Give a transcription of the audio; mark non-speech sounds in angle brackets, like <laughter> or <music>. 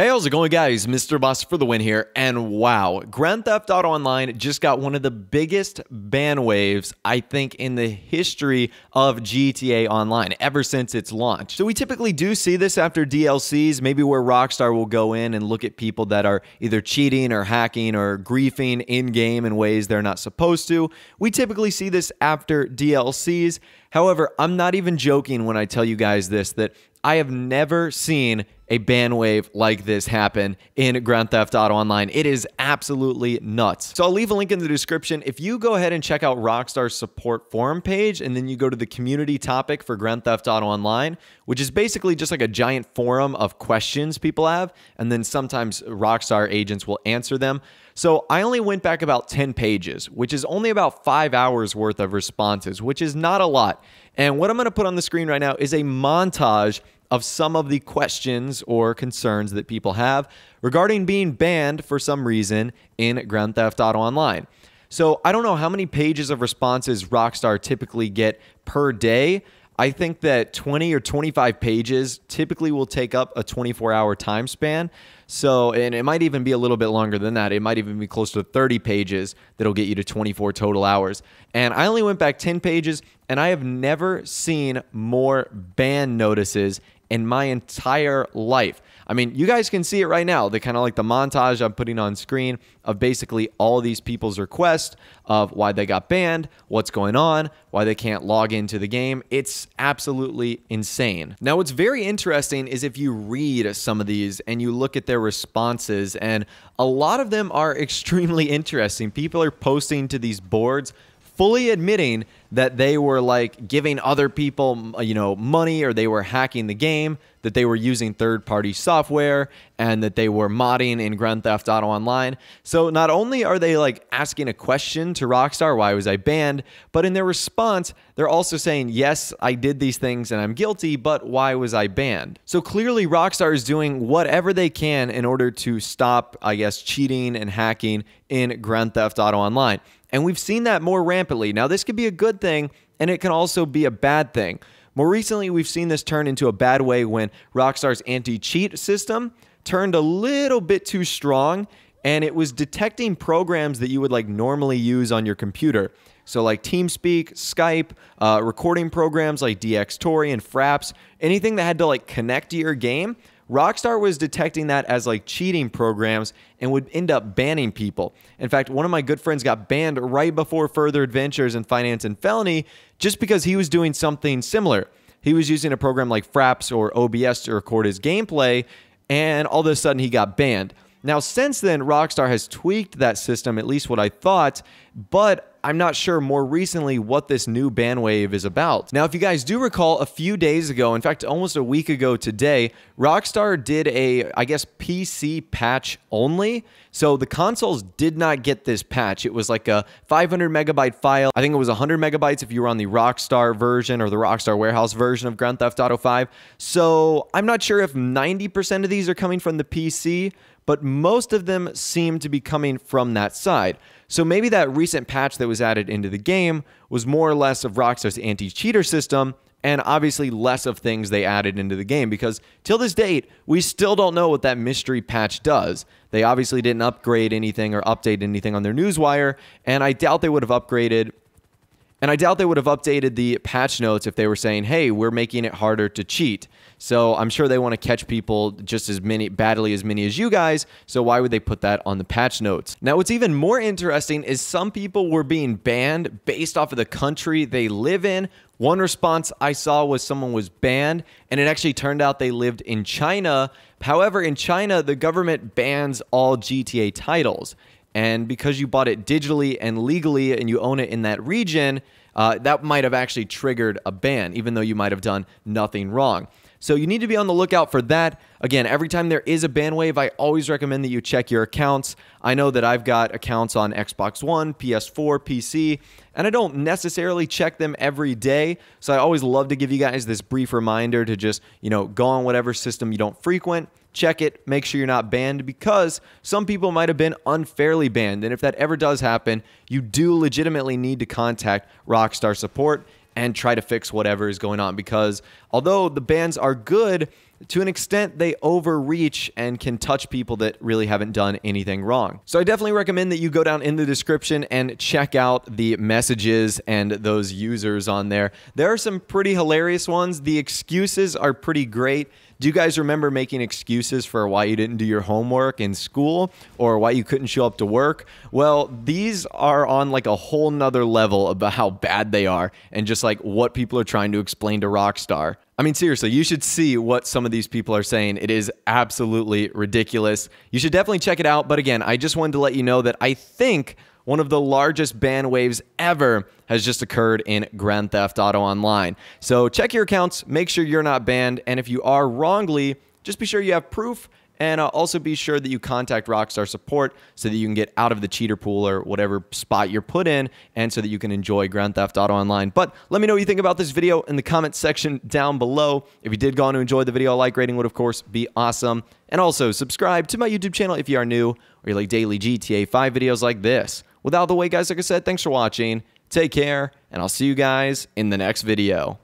Hey, how's it going, guys? Mr. Boss for the win here. And wow, Grand Theft Auto Online just got one of the biggest ban waves, I think, in the history of GTA Online ever since its launch. So, we typically do see this after DLCs, maybe where Rockstar will go in and look at people that are either cheating or hacking or griefing in game in ways they're not supposed to. We typically see this after DLCs. However, I'm not even joking when I tell you guys this that I have never seen a ban wave like this happen in Grand Theft Auto Online. It is absolutely nuts. So I'll leave a link in the description. If you go ahead and check out Rockstar's support forum page, and then you go to the community topic for Grand Theft Auto Online, which is basically just like a giant forum of questions people have, and then sometimes Rockstar agents will answer them. So I only went back about 10 pages, which is only about five hours worth of responses, which is not a lot. And what I'm gonna put on the screen right now is a montage of some of the questions or concerns that people have regarding being banned for some reason in Grand Theft Auto Online. So I don't know how many pages of responses Rockstar typically get per day. I think that 20 or 25 pages typically will take up a 24 hour time span. So, and it might even be a little bit longer than that. It might even be close to 30 pages that'll get you to 24 total hours. And I only went back 10 pages, and I have never seen more ban notices in my entire life. I mean, you guys can see it right now. The kind of like the montage I'm putting on screen of basically all these people's requests of why they got banned, what's going on, why they can't log into the game. It's absolutely insane. Now, what's very interesting is if you read some of these and you look at their responses, and a lot of them are <laughs> extremely interesting. People are posting to these boards fully admitting that they were like giving other people, you know, money or they were hacking the game, that they were using third party software and that they were modding in Grand Theft Auto Online. So not only are they like asking a question to Rockstar, why was I banned? But in their response, they're also saying, yes, I did these things and I'm guilty, but why was I banned? So clearly, Rockstar is doing whatever they can in order to stop, I guess, cheating and hacking in Grand Theft Auto Online. And we've seen that more rampantly. Now, this could be a good thing, and it can also be a bad thing. More recently, we've seen this turn into a bad way when Rockstar's anti cheat system turned a little bit too strong and it was detecting programs that you would like normally use on your computer. So, like TeamSpeak, Skype, uh, recording programs like DxTory and Fraps, anything that had to like connect to your game Rockstar was detecting that as like cheating programs and would end up banning people. In fact, one of my good friends got banned right before Further Adventures in Finance and Felony just because he was doing something similar. He was using a program like Fraps or OBS to record his gameplay, and all of a sudden he got banned. Now, since then, Rockstar has tweaked that system, at least what I thought, but I'm not sure more recently what this new bandwave is about. Now, if you guys do recall, a few days ago, in fact, almost a week ago today, Rockstar did a, I guess, PC patch only. So the consoles did not get this patch. It was like a 500 megabyte file. I think it was 100 megabytes if you were on the Rockstar version or the Rockstar Warehouse version of Grand Theft Auto 5. So I'm not sure if 90% of these are coming from the PC, but most of them seem to be coming from that side. So maybe that recent patch that was added into the game was more or less of Rockstar's anti cheater system and obviously less of things they added into the game because till this date, we still don't know what that mystery patch does. They obviously didn't upgrade anything or update anything on their newswire, and I doubt they would have upgraded and I doubt they would have updated the patch notes if they were saying, hey, we're making it harder to cheat. So I'm sure they want to catch people just as many, badly as many as you guys. So why would they put that on the patch notes? Now, what's even more interesting is some people were being banned based off of the country they live in. One response I saw was someone was banned, and it actually turned out they lived in China. However, in China, the government bans all GTA titles. And because you bought it digitally and legally and you own it in that region, uh, that might have actually triggered a ban, even though you might have done nothing wrong. So you need to be on the lookout for that. Again, every time there is a ban wave, I always recommend that you check your accounts. I know that I've got accounts on Xbox One, PS4, PC, and I don't necessarily check them every day. So I always love to give you guys this brief reminder to just, you know, go on whatever system you don't frequent, check it, make sure you're not banned because some people might have been unfairly banned. And if that ever does happen, you do legitimately need to contact Rockstar support and try to fix whatever is going on because although the bans are good, to an extent, they overreach and can touch people that really haven't done anything wrong. So I definitely recommend that you go down in the description and check out the messages and those users on there. There are some pretty hilarious ones. The excuses are pretty great. Do you guys remember making excuses for why you didn't do your homework in school or why you couldn't show up to work? Well, these are on like a whole nother level about how bad they are and just like what people are trying to explain to Rockstar. I mean, seriously, you should see what some of these people are saying. It is absolutely ridiculous. You should definitely check it out. But again, I just wanted to let you know that I think one of the largest ban waves ever has just occurred in Grand Theft Auto Online. So check your accounts, make sure you're not banned, and if you are wrongly, just be sure you have proof and uh, also be sure that you contact Rockstar support so that you can get out of the cheater pool or whatever spot you're put in and so that you can enjoy Grand Theft Auto Online. But let me know what you think about this video in the comment section down below. If you did go on to enjoy the video, a like rating would of course be awesome. And also subscribe to my YouTube channel if you are new or you like daily GTA 5 videos like this. Without the way, guys, like I said, thanks for watching. Take care, and I'll see you guys in the next video.